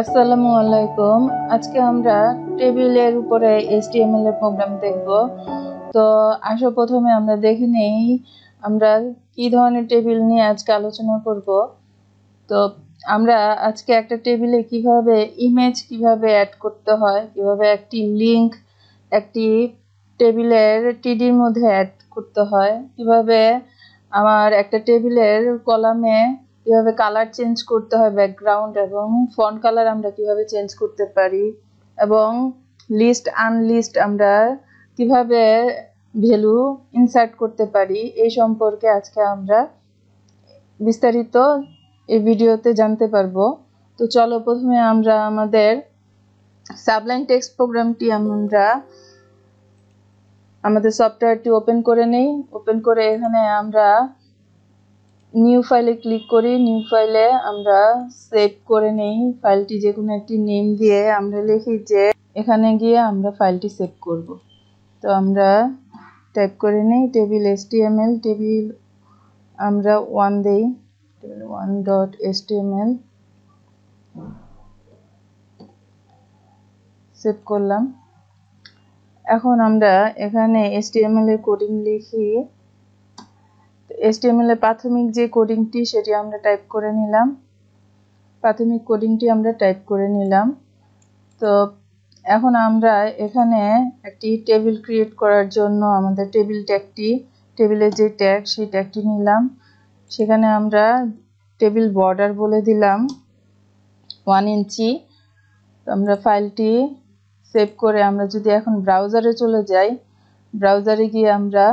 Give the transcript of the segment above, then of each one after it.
আসসালামু আলাইকুম আজকে আমরা টেবিলের উপরে এইচটিএমএল এর প্রোগ্রাম দেখব তো আসো প্রথমে আমরা দেখে নেই আমরা কি ধরনের টেবিল নিয়ে আজকে আলোচনা করব তো আমরা আজকে একটা টেবিলে কিভাবে ইমেজ কিভাবে অ্যাড করতে হয় কিভাবে একটি লিংক একটি টেবিলের টিডির মধ্যে অ্যাড করতে হয় কিভাবে আমার একটা টেবিলের কলামে কীভাবে কালার চেঞ্জ করতে হয় ব্যাকগ্রাউন্ড এবং ফন কালার আমরা কিভাবে চেঞ্জ করতে পারি এবং লিস্ট আনলিস্ট আমরা কিভাবে ভ্যালু ইনসার্ট করতে পারি এই সম্পর্কে আজকে আমরা বিস্তারিত এই ভিডিওতে জানতে পারবো তো চলো প্রথমে আমরা আমাদের সাবলাইন টেক্সট প্রোগ্রামটি আমরা আমাদের সফটওয়্যারটি ওপেন করে নেই ওপেন করে এখানে আমরা নিউ ফাইলে ক্লিক করি নিউ ফাইলে আমরা সেভ করে নেই ফাইলটি যে কোনো একটি নেম দিয়ে আমরা লিখি যে এখানে গিয়ে আমরা ফাইলটি সেভ করব তো আমরা টাইপ করে নেই টেবিল এস টেবিল আমরা ওয়ান দেই table one dot S save করলাম এখন আমরা এখানে এস এর কোডিং লিখি এসটিএমএল এ প্রাথমিক যে কোডিংটি সেটি আমরা টাইপ করে নিলাম প্রাথমিক কোডিংটি আমরা টাইপ করে নিলাম তো এখন আমরা এখানে একটি টেবিল ক্রিয়েট করার জন্য আমাদের টেবিল ট্যাগটি টেবিলের যে ট্যাগ সেই ট্যাগটি নিলাম সেখানে আমরা টেবিল বর্ডার বলে দিলাম ওয়ান ইঞ্চি আমরা ফাইলটি সেভ করে আমরা যদি এখন ব্রাউজারে চলে যাই ব্রাউজারে গিয়ে আমরা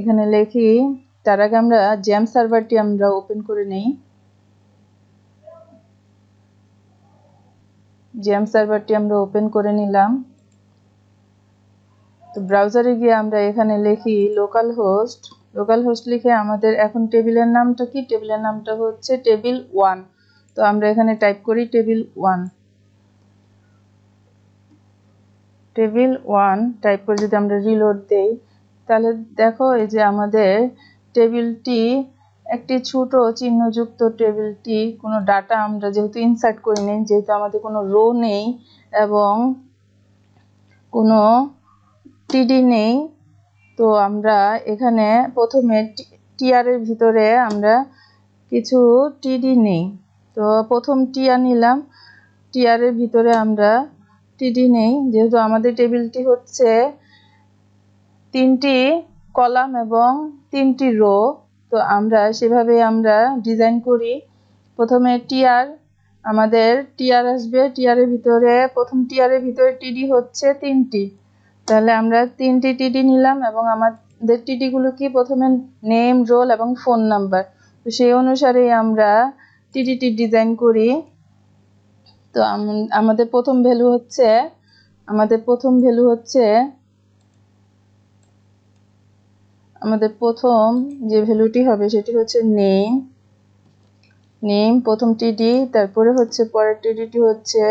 এখানে লিখি তার আগে আমরা জ্যাম সার্ভারটি আমরা ওপেন করে নেই জ্যাম সার্ভারটি আমরা ওপেন করে নিলাম তো ব্রাউজারে গিয়ে আমরা এখানে লিখি লোকাল হোস্ট লোকাল হোস্ট লিখে আমাদের এখন টেবিলের নামটা কি টেবিলের নামটা হচ্ছে টেবিল ওয়ান তো আমরা এখানে টাইপ করি table one table one type করে যদি আমরা রিলোড দেই তাহলে দেখো এই যে আমাদের টেবিলটি একটি ছোট চিহ্নযুক্ত টেবিলটি কোনো ডাটা আমরা যেহেতু ইনসার্ট করি নেই যেহেতু আমাদের কোনো রো নেই এবং কোনো টিডি নেই তো আমরা এখানে প্রথমে টিয়ারের ভিতরে আমরা কিছু টিডি নেই তো প্রথম টিয়া নিলাম টিয়ারের ভিতরে আমরা টিডি নেই যেহেতু আমাদের টেবিলটি হচ্ছে তিনটি কলাম এবং তিনটি রো তো আমরা সেভাবে আমরা ডিজাইন করি প্রথমে টিআর আমাদের টিআর আসবে টিয়ারের ভিতরে প্রথম টিয়ারের ভিতরে টিডি হচ্ছে তিনটি তাহলে আমরা তিনটি টিডি নিলাম এবং আমাদের টিডিগুলো কি প্রথমে নেম রোল এবং ফোন নাম্বার তো সেই অনুসারে আমরা টিডিটি ডিজাইন করি তো আমাদের প্রথম ভ্যালু হচ্ছে আমাদের প্রথম ভ্যালু হচ্ছে আমাদের প্রথম যে ভ্যালুটি হবে সেটি হচ্ছে নেম নেম প্রথম টিডি তারপরে হচ্ছে পরের টিডিটি হচ্ছে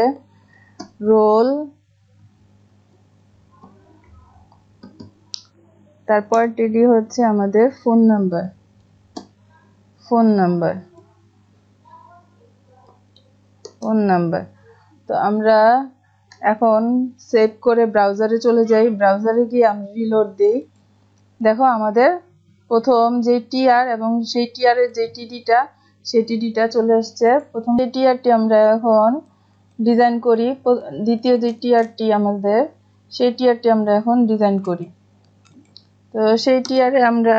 রোল তারপর টিডি হচ্ছে আমাদের phone number phone number phone number তো আমরা এখন সেভ করে ব্রাউজারে চলে যাই ব্রাউজারে গিয়ে আমি রিলোড দিই দেখো আমাদের প্রথম যে টিআর এবং সেই টিআরের যে টিডিটা সেই টিডিটা চলে আসছে প্রথম যে টিআরটি আমরা এখন ডিজাইন করি দ্বিতীয় যে টিআরটি আমাদের সেই টিআরটি আমরা এখন ডিজাইন করি তো সেই টিআরে আমরা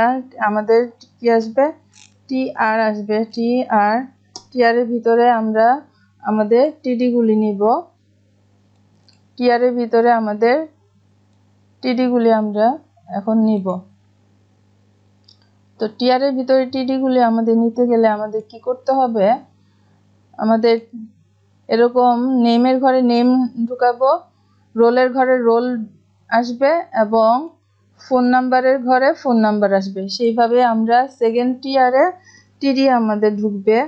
আমাদের কি আসবে টি আর আসবে টি আর টিআরের ভিতরে আমরা আমাদের টিডিগুলি নিব টিআরের ভিতরে আমাদের টিডিগুলি আমরা এখন নিব তো টিয়ারের ভিতরে টিডিগুলি আমাদের নিতে গেলে আমাদের কি করতে হবে আমাদের এরকম নেমের ঘরে নেম ঢুকাবো রোলের ঘরে রোল আসবে এবং ফোন নাম্বারের ঘরে ফোন নাম্বার আসবে সেইভাবে আমরা সেকেন্ড টিয়ারে টিডি আমাদের ঢুকবে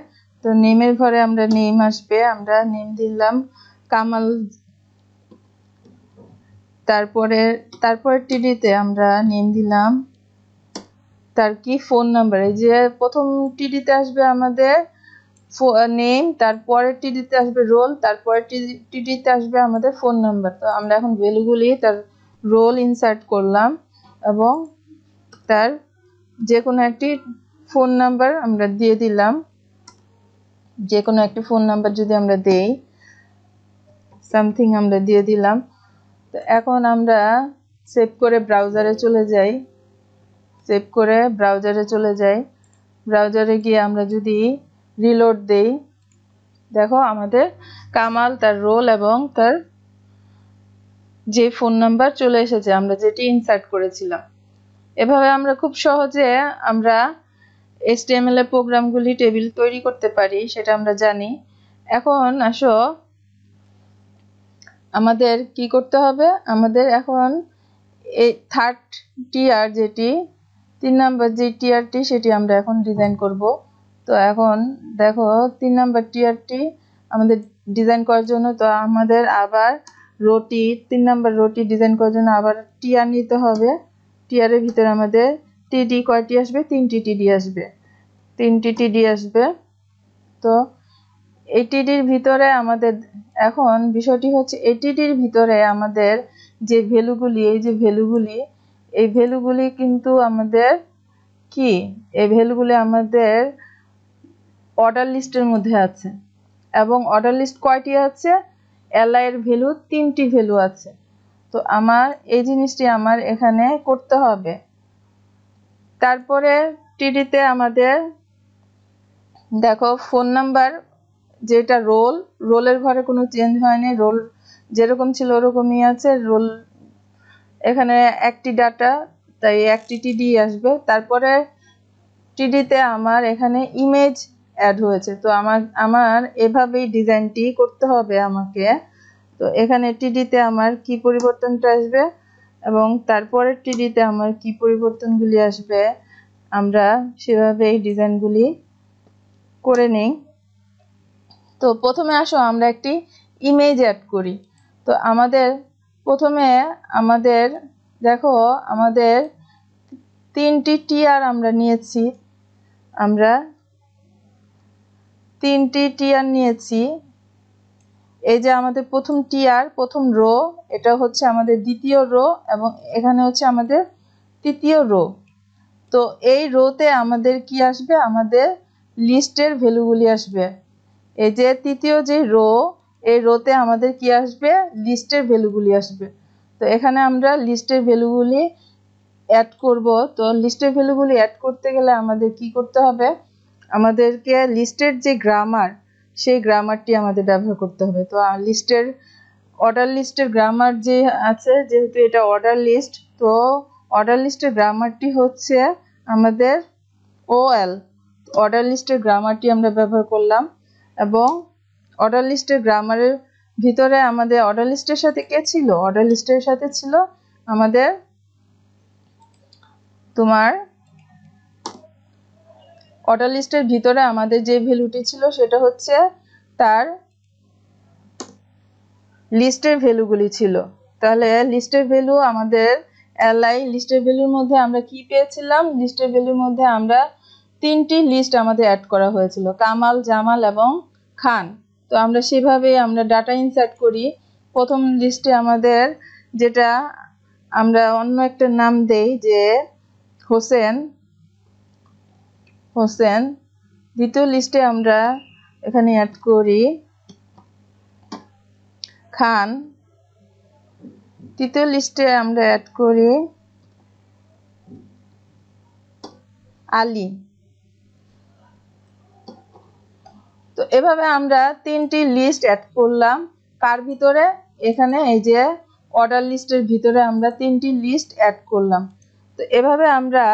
তো নেমের ঘরে আমরা নেম আসবে আমরা নেম দিলাম কামাল তারপরে তারপর টিডিতে আমরা নেম দিলাম তার কি ফোন নাম্বার এই যে প্রথম টিডিতে আসবে আমাদের নেম তারপরে টিডিতে আসবে রোল তারপরে টিডিতে আসবে আমাদের ফোন নাম্বার তো আমরা এখন ভ্যালুগুলি তার রোল ইনসার্ট করলাম এবং তার যে কোনো একটি ফোন নাম্বার আমরা দিয়ে দিলাম যে কোনো একটি ফোন নাম্বার যদি আমরা দেই সামথিং আমরা দিয়ে দিলাম তো এখন আমরা সেভ করে ব্রাউজারে চলে যাই সেভ করে ব্রাউজারে চলে যাই ব্রাউজারে গিয়ে আমরা যদি রিলোড দেই দেখো আমাদের কামাল তার রোল এবং তার যে ফোন নাম্বার চলে এসেছে আমরা যেটি ইনসার্ট করেছিলাম এভাবে আমরা খুব সহজে আমরা এসটিএমএল এ প্রোগ্রামগুলি টেবিল তৈরি করতে পারি সেটা আমরা জানি এখন আসো আমাদের কি করতে হবে আমাদের এখন এই থার্ড টিয়ার যেটি তিন নাম্বার যে টিয়ারটি সেটি আমরা এখন ডিজাইন করব তো এখন দেখো তিন নাম্বার টিয়ারটি আমাদের ডিজাইন করার জন্য তো আমাদের আবার রোটি তিন নাম্বার রোটি ডিজাইন করার জন্য আবার টিয়ার নিতে হবে টিয়ারের ভিতরে আমাদের টিডি কয়টি আসবে তিনটি টিডি আসবে তিনটি টিডি আসবে তো এই টিডির ভিতরে আমাদের এখন বিষয়টি হচ্ছে এই টিডির ভিতরে আমাদের যে ভ্যালুগুলি এই যে ভ্যালুগুলি এই ভ্যালুগুলি কিন্তু আমাদের কি এই ভ্যালুগুলি আমাদের অর্ডার লিস্টের মধ্যে আছে এবং অর্ডার লিস্ট কয়টি আছে এলআইয়ের ভ্যালু তিনটি ভ্যালু আছে তো আমার এই জিনিসটি আমার এখানে করতে হবে তারপরে টিডিতে আমাদের দেখো ফোন নাম্বার যেটা রোল রোলের ঘরে কোনো চেঞ্জ হয়নি রোল যেরকম ছিল ওরকমই আছে রোল এখানে একটি ডাটা তাই একটি টিডি আসবে তারপরে টিডিতে আমার এখানে ইমেজ অ্যাড হয়েছে তো আমার আমার এভাবেই ডিজাইনটি করতে হবে আমাকে তো এখানে টিডিতে আমার কি পরিবর্তনটা আসবে এবং তারপরে টিডিতে আমার কি পরিবর্তনগুলি আসবে আমরা সেভাবে এই ডিজাইনগুলি করে নিই তো প্রথমে আসো আমরা একটি ইমেজ অ্যাড করি তো আমাদের প্রথমে আমাদের দেখো আমাদের তিনটি টিয়ার আমরা নিয়েছি আমরা তিনটি টিয়ার নিয়েছি এই যে আমাদের প্রথম টিয়ার প্রথম রো এটা হচ্ছে আমাদের দ্বিতীয় রো এবং এখানে হচ্ছে আমাদের তৃতীয় রো তো এই রোতে আমাদের কি আসবে আমাদের লিস্টের ভ্যালুগুলি আসবে এই যে তৃতীয় যে রো এই রোতে আমাদের কি আসবে লিস্টের ভ্যালুগুলি আসবে তো এখানে আমরা লিস্টের ভ্যালুগুলি অ্যাড করব তো লিস্টের ভ্যালুগুলি অ্যাড করতে গেলে আমাদের কি করতে হবে আমাদেরকে লিস্টের যে গ্রামার সেই গ্রামারটি আমাদের ব্যবহার করতে হবে তো লিস্টের অর্ডার লিস্টের গ্রামার যে আছে যেহেতু এটা অর্ডার লিস্ট তো অর্ডার লিস্টের গ্রামারটি হচ্ছে আমাদের ওএল অর্ডার লিস্টের গ্রামারটি আমরা ব্যবহার করলাম এবং অর্ডার লিস্টের গ্রামারের ভিতরে আমাদের অর্ডার লিস্টের সাথে কে ছিল অর্ডার লিস্টের সাথে ছিল আমাদের তোমার অর্ডার লিস্টের ভিতরে আমাদের যে ভ্যালুটি ছিল সেটা হচ্ছে তার লিস্টের ভ্যালুগুলি ছিল তাহলে লিস্টের ভ্যালু আমাদের এলআই লিস্টের ভ্যালুর মধ্যে আমরা কি পেয়েছিলাম লিস্টের ভ্যালুর মধ্যে আমরা তিনটি লিস্ট আমাদের অ্যাড করা হয়েছিল কামাল জামাল এবং খান তো আমরা সেভাবে আমরা ডাটা ইনসার্ট করি প্রথম লিস্টে আমাদের যেটা আমরা অন্য একটা নাম দেই যে হোসেন হোসেন দ্বিতীয় লিস্টে আমরা এখানে অ্যাড করি খান তৃতীয় লিস্টে আমরা অ্যাড করি আলী তো এভাবে আমরা তিনটি লিস্ট অ্যাড করলাম কার ভিতরে এখানে এই যে অর্ডার লিস্টের ভিতরে আমরা তিনটি লিস্ট অ্যাড করলাম তো এভাবে আমরা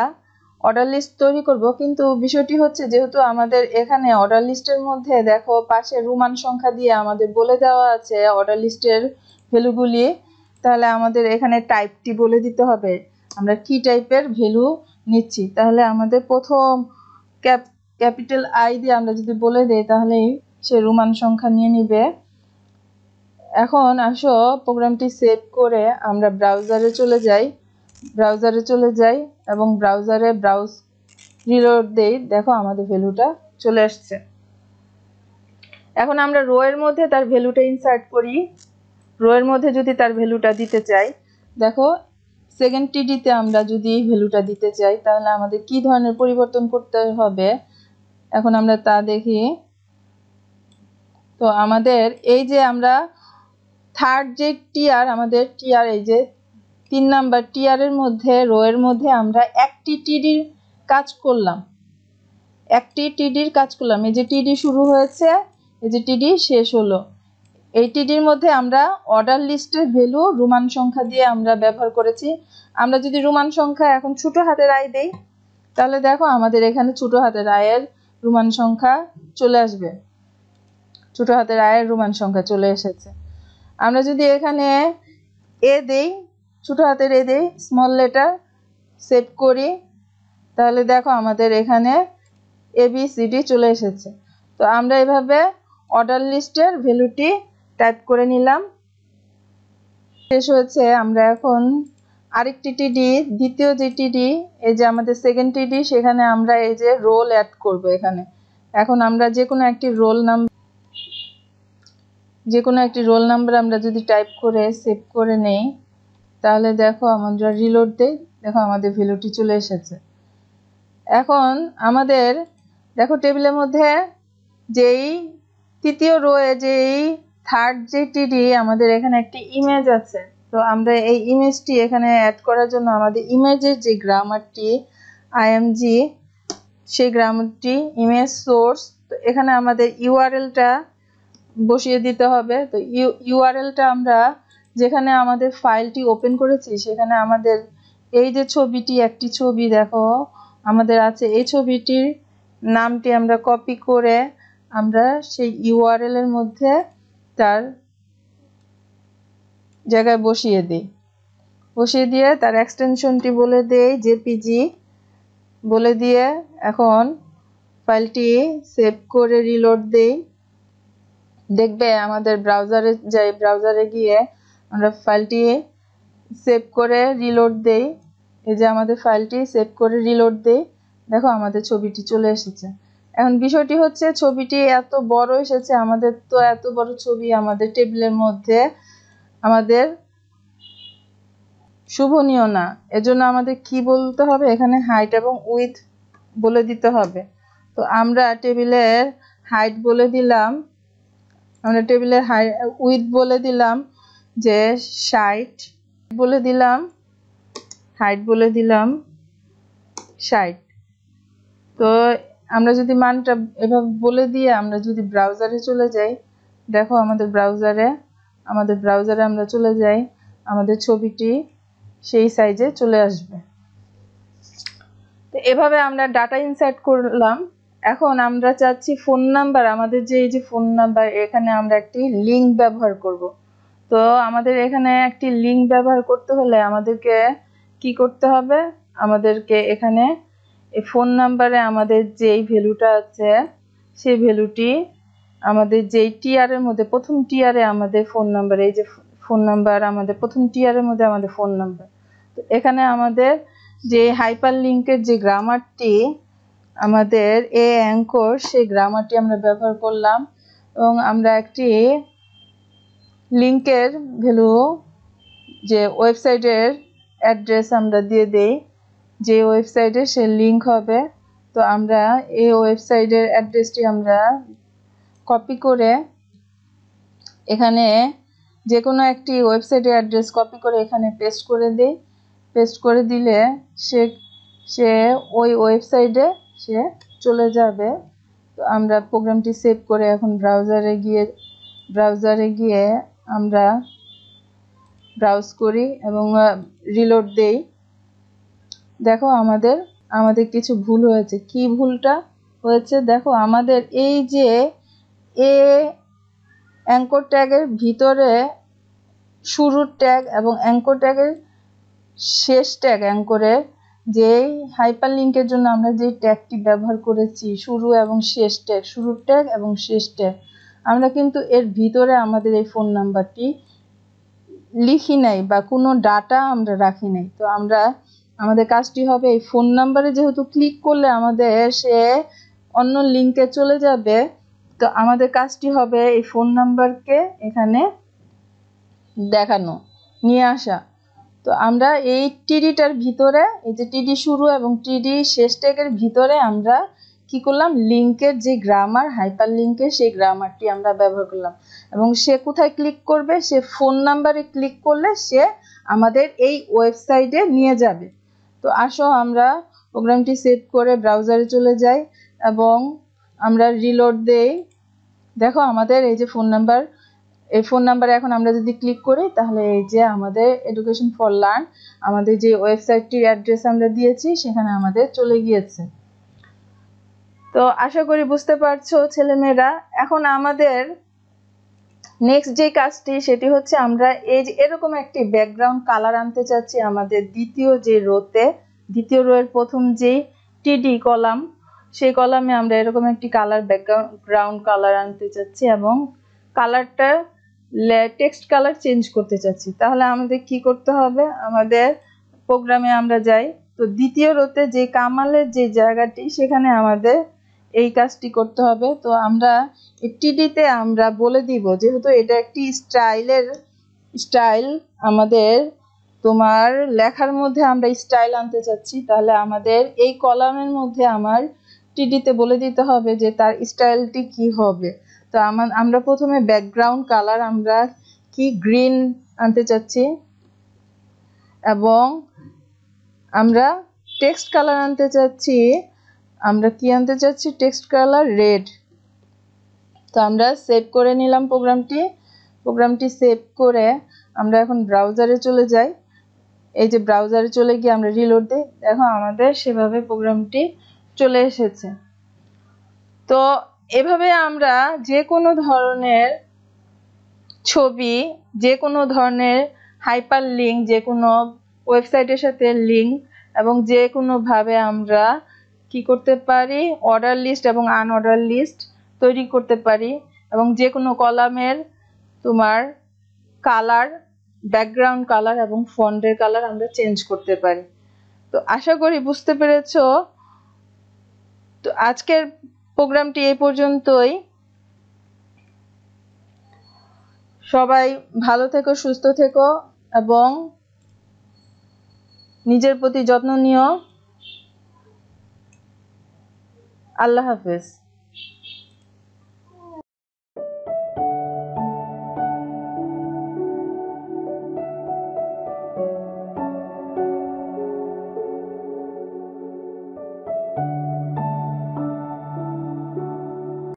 অর্ডার লিস্ট তৈরি করব কিন্তু বিষয়টি হচ্ছে যেহেতু আমাদের এখানে অর্ডার লিস্টের মধ্যে দেখো পাশে রুমান সংখ্যা দিয়ে আমাদের বলে দেওয়া আছে অর্ডার লিস্টের ভ্যালুগুলি তাহলে আমাদের এখানে টাইপটি বলে দিতে হবে আমরা কি টাইপের ভ্যালু নিচ্ছি তাহলে আমাদের প্রথম ক্যাপ ক্যাপিটাল আই দিয়ে আমরা যদি বলে দেই তাহলে সে রোমান সংখ্যা নিয়ে নিবে এখন আসো প্রোগ্রামটি সেভ করে আমরা ব্রাউজারে চলে যাই ব্রাউজারে চলে যাই এবং ব্রাউজারে ব্রাউজ রিলোড দেই দেখো আমাদের ভ্যালুটা চলে আসছে এখন আমরা রো এর মধ্যে তার ভ্যালুটা ইনসার্ট করি রো এর মধ্যে যদি তার ভ্যালুটা দিতে চাই দেখো সেকেন্ড টিডিতে আমরা যদি ভ্যালুটা দিতে চাই তাহলে আমাদের কি ধরনের পরিবর্তন করতে হবে এখন আমরা তা দেখি তো আমাদের এই যে আমরা থার্ড যে টিয়ার আমাদের টিয়ার এই যে তিন নাম্বার টিয়ারের মধ্যে রোয়ের মধ্যে আমরা একটি টিডির কাজ করলাম একটি টিডির কাজ করলাম এই যে টিডি শুরু হয়েছে এই যে টিডি শেষ হলো এই টিডির মধ্যে আমরা অর্ডার লিস্টের ভ্যালু রোমান সংখ্যা দিয়ে আমরা ব্যবহার করেছি আমরা যদি রোমান সংখ্যা এখন ছোট হাতের আয় দেই তাহলে দেখো আমাদের এখানে ছোট হাতের আয়ের রোমান সংখ্যা চলে আসবে ছোট হাতের আয়ের রোমান সংখ্যা চলে এসেছে আমরা যদি এখানে এ দেই ছোট হাতের এ দেই স্মল লেটার সেভ করি তাহলে দেখো আমাদের এখানে এ বি সি ডি চলে এসেছে তো আমরা এভাবে অর্ডার লিস্টের ভ্যালুটি টাইপ করে নিলাম শেষ হয়েছে আমরা এখন আরেকটি টিডি দ্বিতীয় যে টিডি এই যে আমাদের সেকেন্ড টিডি সেখানে আমরা এই যে রোল অ্যাড করব এখানে এখন আমরা যে কোনো একটি রোল নাম্বার যে কোনো একটি রোল নাম্বার আমরা যদি টাইপ করে সেভ করে নেই তাহলে দেখো আমরা রিলোড দেই দেখো আমাদের ভ্যালুটি চলে এসেছে এখন আমাদের দেখো টেবিলের মধ্যে যেই তৃতীয় রোয়ে যেই থার্ড যে টিডি আমাদের এখানে একটি ইমেজ আছে তো আমরা এই ইমেজটি এখানে অ্যাড করার জন্য আমাদের ইমেজের যে গ্রামারটি আইএমজি সেই গ্রামারটি ইমেজ সোর্স তো এখানে আমাদের ইউআরএলটা বসিয়ে দিতে হবে তো ইউআরএলটা আমরা যেখানে আমাদের ফাইলটি ওপেন করেছি সেখানে আমাদের এই যে ছবিটি একটি ছবি দেখো আমাদের আছে এই ছবিটির নামটি আমরা কপি করে আমরা সেই ইউআরএল এর মধ্যে তার জায়গায় বসিয়ে দিই বসিয়ে দিয়ে তার এক্সটেনশনটি বলে দেই জেপিজি বলে দিয়ে এখন ফাইলটি সেভ করে রিলোড দেই দেখবে আমাদের ব্রাউজারে যাই ব্রাউজারে গিয়ে আমরা ফাইলটি সেভ করে রিলোড দেই এই যে আমাদের ফাইলটি সেভ করে রিলোড দেই দেখো আমাদের ছবিটি চলে এসেছে এখন বিষয়টি হচ্ছে ছবিটি এত বড় এসেছে আমাদের তো এত বড় ছবি আমাদের টেবিলের মধ্যে আমাদের শুভনীয় না এজন্য আমাদের কি বলতে হবে এখানে হাইট এবং উইথ বলে দিতে হবে তো আমরা টেবিলের হাইট বলে দিলাম আমরা টেবিলের হাই উইথ বলে দিলাম যে সাইট বলে দিলাম হাইট বলে দিলাম সাইট তো আমরা যদি মানটা এভাবে বলে দিয়ে আমরা যদি ব্রাউজারে চলে যাই দেখো আমাদের ব্রাউজারে আমাদের ব্রাউজারে আমরা চলে যাই আমাদের ছবিটি সেই সাইজে চলে আসবে তো এভাবে আমরা ডাটা ইনসার্ট করলাম এখন আমরা চাচ্ছি ফোন নাম্বার আমাদের যে এই যে ফোন নাম্বার এখানে আমরা একটি লিঙ্ক ব্যবহার করব তো আমাদের এখানে একটি লিঙ্ক ব্যবহার করতে হলে আমাদেরকে কি করতে হবে আমাদেরকে এখানে এই ফোন নাম্বারে আমাদের যেই ভ্যালুটা আছে সেই ভ্যালুটি আমাদের যেই টিআরের মধ্যে প্রথম টিআরে আমাদের ফোন নাম্বার এই যে ফোন নাম্বার আমাদের প্রথম টিআরের মধ্যে আমাদের ফোন নাম্বার তো এখানে আমাদের যে হাইপার লিঙ্কের যে গ্রামারটি আমাদের এ অ্যাঙ্কর সেই গ্রামারটি আমরা ব্যবহার করলাম এবং আমরা একটি লিঙ্কের ভ্যালু যে ওয়েবসাইটের অ্যাড্রেস আমরা দিয়ে দেই যে ওয়েবসাইটে সে লিঙ্ক হবে তো আমরা এই ওয়েবসাইটের অ্যাড্রেসটি আমরা কপি করে এখানে যে কোনো একটি ওয়েবসাইটের অ্যাড্রেস কপি করে এখানে পেস্ট করে দিই পেস্ট করে দিলে সে সে ওই ওয়েবসাইটে সে চলে যাবে তো আমরা প্রোগ্রামটি সেভ করে এখন ব্রাউজারে গিয়ে ব্রাউজারে গিয়ে আমরা ব্রাউজ করি এবং রিলোড দেই দেখো আমাদের আমাদের কিছু ভুল হয়েছে কি ভুলটা হয়েছে দেখো আমাদের এই যে এ অ্যাঙ্কর ট্যাগের ভিতরে শুরুর ট্যাগ এবং অ্যাঙ্কর ট্যাগের শেষ ট্যাগ অ্যাঙ্করের যে হাইপার লিঙ্কের জন্য আমরা যে ট্যাগটি ব্যবহার করেছি শুরু এবং শেষ ট্যাগ শুরুর ট্যাগ এবং শেষ ট্যাগ আমরা কিন্তু এর ভিতরে আমাদের এই ফোন নাম্বারটি লিখি নাই বা কোনো ডাটা আমরা রাখি নাই তো আমরা আমাদের কাজটি হবে এই ফোন নাম্বারে যেহেতু ক্লিক করলে আমাদের সে অন্য লিঙ্কে চলে যাবে তো আমাদের কাজটি হবে এই ফোন নাম্বারকে এখানে দেখানো নিয়ে আসা তো আমরা এই টিডিটার ভিতরে এই যে টিডি শুরু এবং টিডি শেষ ট্যাগের ভিতরে আমরা কি করলাম লিঙ্কের যে গ্রামার হাইপার লিঙ্কের সেই গ্রামারটি আমরা ব্যবহার করলাম এবং সে কোথায় ক্লিক করবে সে ফোন নাম্বারে ক্লিক করলে সে আমাদের এই ওয়েবসাইটে নিয়ে যাবে তো আসো আমরা প্রোগ্রামটি সেভ করে ব্রাউজারে চলে যাই এবং আমরা রিলোড দেই দেখো আমাদের এই যে ফোন নাম্বার এই ফোন নাম্বারে এখন আমরা যদি ক্লিক করি তাহলে এই যে আমাদের এডুকেশন ফর লার্ন আমাদের যে ওয়েবসাইটটির অ্যাড্রেস আমরা দিয়েছি সেখানে আমাদের চলে গিয়েছে তো আশা করি বুঝতে পারছো ছেলেমেয়েরা এখন আমাদের নেক্সট যে কাজটি সেটি হচ্ছে আমরা এই যে এরকম একটি ব্যাকগ্রাউন্ড কালার আনতে চাচ্ছি আমাদের দ্বিতীয় যে রোতে দ্বিতীয় রোয়ের প্রথম যে টিডি কলাম সেই কলামে আমরা এরকম একটি কালার ব্যাকগ্রাউন্ড কালার আনতে চাচ্ছি এবং কালারটা টেক্সট কালার চেঞ্জ করতে চাচ্ছি তাহলে আমাদের কি করতে হবে আমাদের প্রোগ্রামে আমরা যাই তো দ্বিতীয় রোতে যে কামালের যে জায়গাটি সেখানে আমাদের এই কাজটি করতে হবে তো আমরা টিডিতে আমরা বলে দিব যেহেতু এটা একটি স্টাইলের স্টাইল আমাদের তোমার লেখার মধ্যে আমরা স্টাইল আনতে চাচ্ছি তাহলে আমাদের এই কলামের মধ্যে আমার টিডিতে বলে দিতে হবে যে তার স্টাইলটি কি হবে তো আমার আমরা প্রথমে ব্যাকগ্রাউন্ড কালার আমরা কি গ্রিন আনতে চাচ্ছি এবং আমরা টেক্সট কালার আনতে চাচ্ছি আমরা কি আনতে চাচ্ছি টেক্সট কালার রেড তো আমরা সেভ করে নিলাম প্রোগ্রামটি প্রোগ্রামটি সেভ করে আমরা এখন ব্রাউজারে চলে যাই এই যে ব্রাউজারে চলে গিয়ে আমরা রিলোড দিই দেখো আমাদের সেভাবে প্রোগ্রামটি চলে এসেছে তো এভাবে আমরা যে কোনো ধরনের ছবি যে কোনো ধরনের হাইপার লিঙ্ক যে কোনো ওয়েবসাইটের সাথে লিঙ্ক এবং যে কোনোভাবে আমরা কি করতে পারি অর্ডার লিস্ট এবং আনঅর্ডার লিস্ট তৈরি করতে পারি এবং যে কোনো কলামের তোমার কালার ব্যাকগ্রাউন্ড কালার এবং ফন্ডের কালার আমরা চেঞ্জ করতে পারি তো আশা করি বুঝতে পেরেছো তো আজকের প্রোগ্রামটি এই পর্যন্তই সবাই ভালো থেকো সুস্থ থেকো এবং নিজের প্রতি যত্ন নিও আল্লাহ হাফেজ